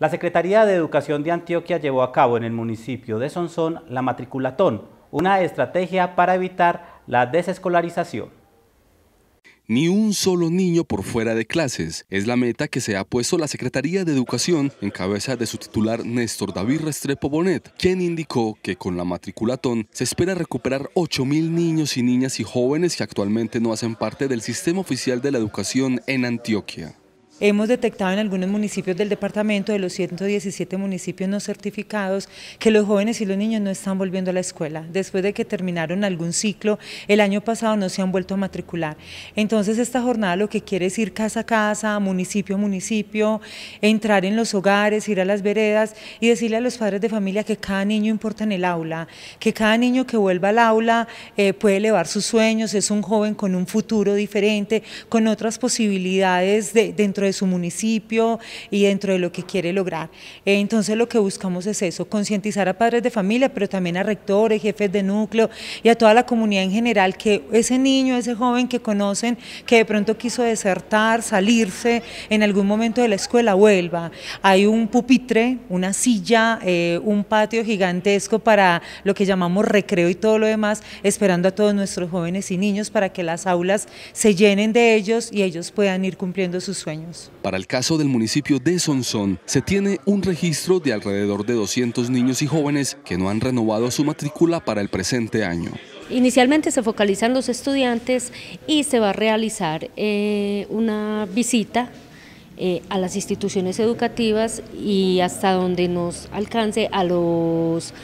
La Secretaría de Educación de Antioquia llevó a cabo en el municipio de Sonsón la matriculatón, una estrategia para evitar la desescolarización. Ni un solo niño por fuera de clases es la meta que se ha puesto la Secretaría de Educación en cabeza de su titular Néstor David Restrepo Bonet, quien indicó que con la matriculatón se espera recuperar 8.000 niños y niñas y jóvenes que actualmente no hacen parte del sistema oficial de la educación en Antioquia. Hemos detectado en algunos municipios del departamento, de los 117 municipios no certificados, que los jóvenes y los niños no están volviendo a la escuela. Después de que terminaron algún ciclo, el año pasado no se han vuelto a matricular. Entonces esta jornada lo que quiere es ir casa a casa, municipio a municipio, entrar en los hogares, ir a las veredas y decirle a los padres de familia que cada niño importa en el aula, que cada niño que vuelva al aula eh, puede elevar sus sueños, es un joven con un futuro diferente, con otras posibilidades de, dentro de su municipio y dentro de lo que quiere lograr. Eh, entonces lo que buscamos es eso, concientizar a padres de familia, pero también a rectores, jefes de núcleo y a toda la comunidad en general, que ese niño, ese joven que conocen, que de pronto quiso desertar, salirse en algún momento de la escuela, vuelva. Hay un pupitre, una silla, eh, un patio gigantesco para lo que llamamos recreo y todo lo demás, esperando a todos nuestros jóvenes y niños para que las aulas se llenen de ellos y ellos puedan ir cumpliendo sus sueños. Para el caso del municipio de Sonsón, se tiene un registro de alrededor de 200 niños y jóvenes que no han renovado su matrícula para el presente año. Inicialmente se focalizan los estudiantes y se va a realizar eh, una visita eh, a las instituciones educativas y hasta donde nos alcance a los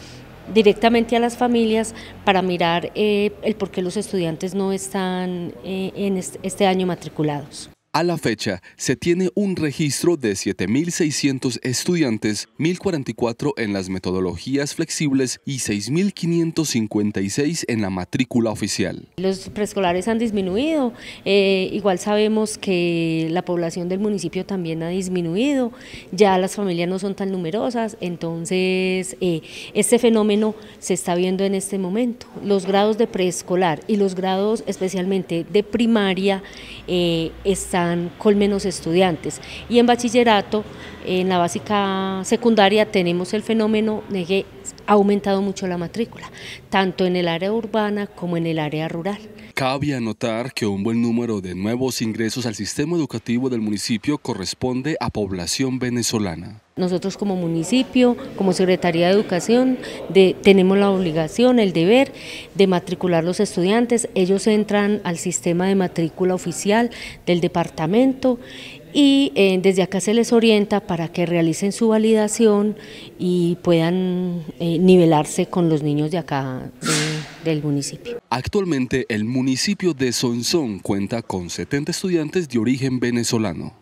directamente a las familias para mirar eh, el por qué los estudiantes no están en este año matriculados. A la fecha, se tiene un registro de 7.600 estudiantes, 1.044 en las metodologías flexibles y 6.556 en la matrícula oficial. Los preescolares han disminuido, eh, igual sabemos que la población del municipio también ha disminuido, ya las familias no son tan numerosas, entonces eh, este fenómeno se está viendo en este momento. Los grados de preescolar y los grados especialmente de primaria eh, están con menos estudiantes. Y en bachillerato, en la básica secundaria, tenemos el fenómeno de que ha aumentado mucho la matrícula, tanto en el área urbana como en el área rural. Cabe anotar que un buen número de nuevos ingresos al sistema educativo del municipio corresponde a población venezolana. Nosotros como municipio, como Secretaría de Educación, tenemos la obligación, el deber de matricular los estudiantes. Ellos entran al sistema de matrícula oficial del departamento y eh, desde acá se les orienta para que realicen su validación y puedan eh, nivelarse con los niños de acá del municipio. Actualmente el municipio de Sonsón cuenta con 70 estudiantes de origen venezolano.